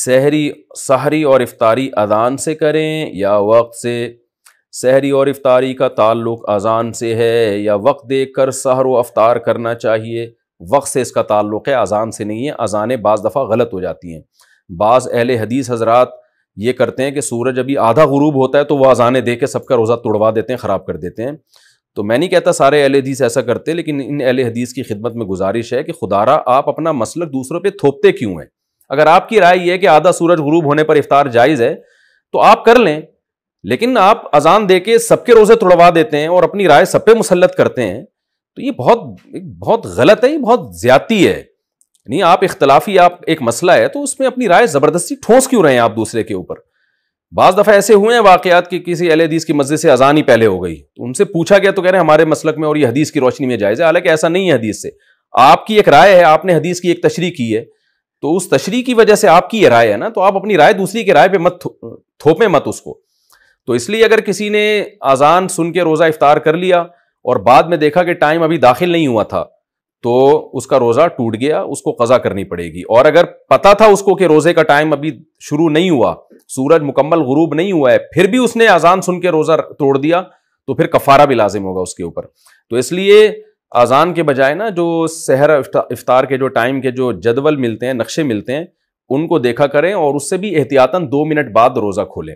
सहरी सहरी और इफ्तारी अजान से करें या वक्त से सहरी और इफ्तारी का ताल्लुक अजान से है या वक्त देख कर सहर व अफ्तार करना चाहिए वक्त से इसका ताल्लुक है अजान से नहीं है अजानें बाज़ दफ़ा गलत हो जाती हैं बाज़ अहल हदीस हजरात ये करते हैं कि सूरज अभी आधा गुरूब होता है तो वह अजानें दे के सबका रोज़ा तोड़वा देते हैं ख़राब कर देते हैं तो मैं नहीं कहता सारे अहल हदीस ऐसा करते लेकिन इन अहल हदीस की खिदमत में गुजारिश है कि खुदारा आप अपना मसलक दूसरों पर थोपते क्यों हैं अगर आपकी राय यह है कि आधा सूरज गुरूब होने पर इफ्तार जायज़ है तो आप कर लें लेकिन आप अजान दे के सबके रोज़े तुड़वा देते हैं और अपनी राय सब पे मुसलत करते हैं तो ये बहुत बहुत गलत है ये बहुत ज्यादती है नहीं आप इख्तलाफी आप एक मसला है तो उसमें अपनी राय ज़बरदस्ती ठोस क्यों रहे हैं आप दूसरे के ऊपर बाज़ दफ़ा ऐसे हुए हैं वाकयात कि किसी अल हदीस की मस्जिद से अजान ही पहले हो गई तो उनसे पूछा गया तो कह रहे हैं हमारे मसलक में और ये हदीस की रोशनी में जायज़ है हालांकि ऐसा नहीं है हदीस से आपकी एक राय है आपने हदीस की एक तशरी की है तो उस तशरी की वजह से आपकी ये राय है ना तो आप अपनी राय दूसरी के राय पर मत थोपे मत उसको तो इसलिए अगर किसी ने आजान सुन के रोज़ा इफ्तार कर लिया और बाद में देखा कि टाइम अभी दाखिल नहीं हुआ था तो उसका रोज़ा टूट गया उसको कज़ा करनी पड़ेगी और अगर पता था उसको कि रोज़े का टाइम अभी शुरू नहीं हुआ सूरज मुकम्मल गुरूब नहीं हुआ है फिर भी उसने आजान सुन के रोज़ा तोड़ दिया तो फिर कफारा भी लाजिम होगा उसके ऊपर तो इसलिए अज़ान के बजाय ना जो सहर इफ्तार के जो टाइम के जो जदवल मिलते हैं नक्शे मिलते हैं उनको देखा करें और उससे भी एहतियातन दो मिनट बाद रोज़ा खोलें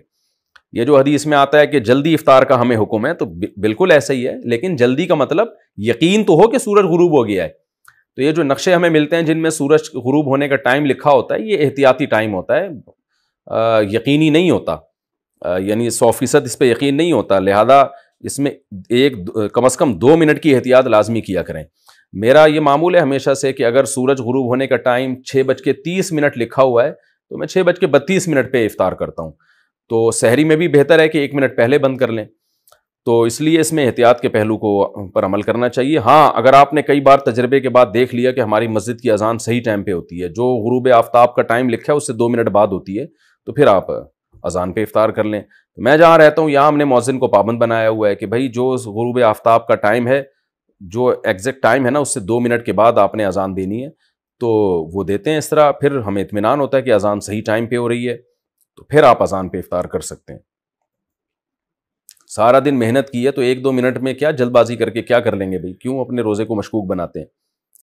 ये जो हदीस में आता है कि जल्दी इफ्तार का हमें हुक्म है तो बिल्कुल ऐसा ही है लेकिन जल्दी का मतलब यकीन तो हो कि सूरज गुरूब हो गया है तो ये जो नक्शे हमें मिलते हैं जिनमें सूरज गुरूब होने का टाइम लिखा होता है ये एहतियाती टाइम होता है आ, यकीनी नहीं होता यानी सौ फीसद इस पर यकीन नहीं होता लिहाजा इसमें एक कम से कम दो मिनट की एहतियात लाजमी किया करें मेरा ये मामूल है हमेशा से कि अगर सूरज गुरूब होने का टाइम छः बज के तीस मिनट लिखा हुआ है तो मैं छः बज के बत्तीस मिनट पर इफ़ार करता हूँ तो शहरी में भी बेहतर है कि एक मिनट पहले बंद कर लें तो इसलिए इसमें एहतियात के पहलू को पर अमल करना चाहिए हाँ अगर आपने कई बार तजर्बे के बाद देख लिया कि हमारी मस्जिद की अजान सही टाइम पे होती है जो गुरूब आफ्ताब का टाइम लिखा है उससे दो मिनट बाद होती है तो फिर आप अजान पे इफ़ार कर लें तो मैं जहाँ रहता हूँ यहाँ हमने मौजिन को पाबंद बनाया हुआ है कि भाई जो गरूब आफ्ताब का टाइम है जो एग्जैक्ट टाइम है ना उससे दो मिनट के बाद आपने अजान देनी है तो वो देते हैं इस तरह फिर हमें इतमान होता है कि अजान सही टाइम पे हो रही है तो फिर आप अजान पे इफ़ार कर सकते हैं सारा दिन मेहनत की है तो एक दो मिनट में क्या जल्दबाजी करके क्या कर लेंगे भाई क्यों अपने रोज़े को मशकूक बनाते हैं